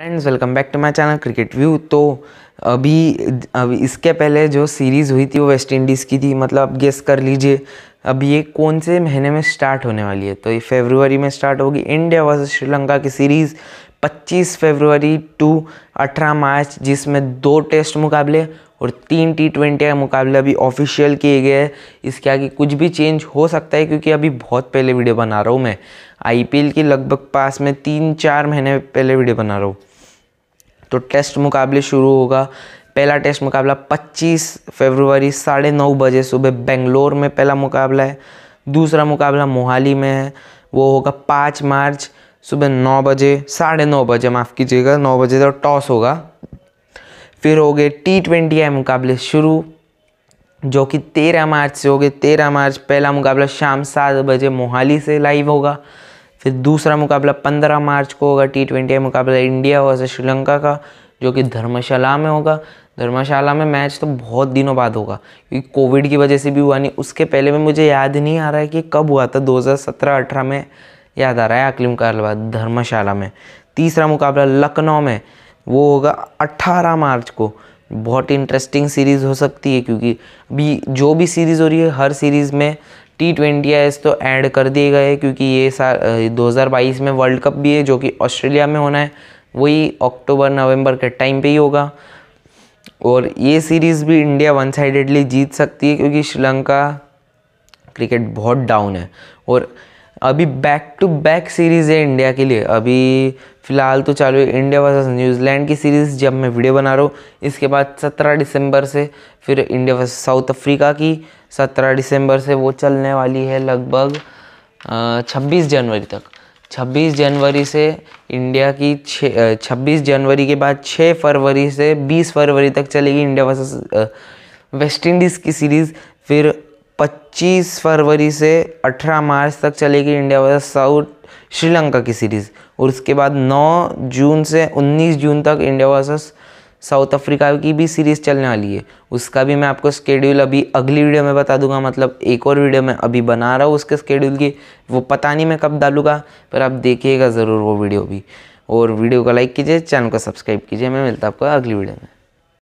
friends welcome back to my channel cricket view तो अभी अभी इसके पहले जो सीरीज़ हुई थी वो वेस्ट इंडीज़ की थी मतलब आप गेस कर लीजिए अब ये कौन से महीने में स्टार्ट होने वाली है तो ये फेबरवरी में स्टार्ट होगी इंडिया वर्सेस श्रीलंका की सीरीज़ 25 फरवरी टू 18 मार्च जिसमें दो टेस्ट मुकाबले और तीन टी ट्वेंटी का मुकाबले अभी ऑफिशियल किए गए हैं इसके आगे कुछ भी चेंज हो सकता है क्योंकि अभी बहुत पहले वीडियो बना रहा हूँ मैं आईपीएल के लगभग पास में तीन चार महीने पहले वीडियो बना रहा हूँ तो टेस्ट मुकाबले शुरू होगा पहला टेस्ट मुकाबला 25 फरवरी साढ़े नौ बजे सुबह बेंगलोर में पहला मुकाबला है दूसरा मुकाबला मोहाली में है वो होगा पाँच मार्च सुबह नौ बजे साढ़े नौ बजे माफ़ कीजिएगा नौ बजे तो टॉस होगा फिर हो गए टी ट्वेंटी आई मुकाबले शुरू जो कि तेरह मार्च से हो गए तेरह मार्च पहला मुकाबला शाम सात बजे मोहाली से लाइव होगा फिर दूसरा मुकाबला 15 मार्च को होगा टी ट्वेंटी मुकाबला इंडिया वर्सेस श्रीलंका का जो कि धर्मशाला में होगा धर्मशाला में मैच तो बहुत दिनों बाद होगा क्योंकि कोविड की वजह से भी हुआ नहीं उसके पहले में मुझे याद नहीं आ रहा है कि कब हुआ था 2017-18 में याद आ रहा है आकलिम मुकाबला धर्मशाला में तीसरा मुकाबला लखनऊ में वो होगा 18 मार्च को बहुत इंटरेस्टिंग सीरीज़ हो सकती है क्योंकि अभी जो भी सीरीज़ हो रही है हर सीरीज़ में टी ट्वेंटी एस तो ऐड कर दिए गए क्योंकि ये सा दो में वर्ल्ड कप भी है जो कि ऑस्ट्रेलिया में होना है वही अक्टूबर नवंबर के टाइम पे ही होगा और ये सीरीज़ भी इंडिया वन साइडेडली जीत सकती है क्योंकि श्रीलंका क्रिकेट बहुत डाउन है और अभी बैक टू बैक सीरीज़ है इंडिया के लिए अभी फ़िलहाल तो चालू है इंडिया वर्सेस न्यूजीलैंड की सीरीज़ जब मैं वीडियो बना रहा हूँ इसके बाद 17 दिसंबर से फिर इंडिया वर्सेस साउथ अफ्रीका की 17 दिसंबर से वो चलने वाली है लगभग छब्बीस जनवरी तक 26 जनवरी से इंडिया की छब्बीस जनवरी के बाद छः फरवरी से बीस फरवरी तक चलेगी इंडिया वर्सेस वेस्ट इंडीज़ की सीरीज़ फिर 25 फरवरी से 18 मार्च तक चलेगी इंडिया वर्सेस साउथ श्रीलंका की सीरीज़ और उसके बाद 9 जून से 19 जून तक इंडिया वर्सेस साउथ अफ्रीका की भी सीरीज़ चलने वाली है उसका भी मैं आपको स्केड्यूल अभी अगली वीडियो में बता दूंगा मतलब एक और वीडियो मैं अभी बना रहा हूँ उसके स्केड्यूल की वो पता नहीं मैं कब डालूंगा पर आप देखिएगा ज़रूर वो वीडियो भी और वीडियो को लाइक कीजिए चैनल को सब्सक्राइब कीजिए मैं मिलता आपको अगली वीडियो में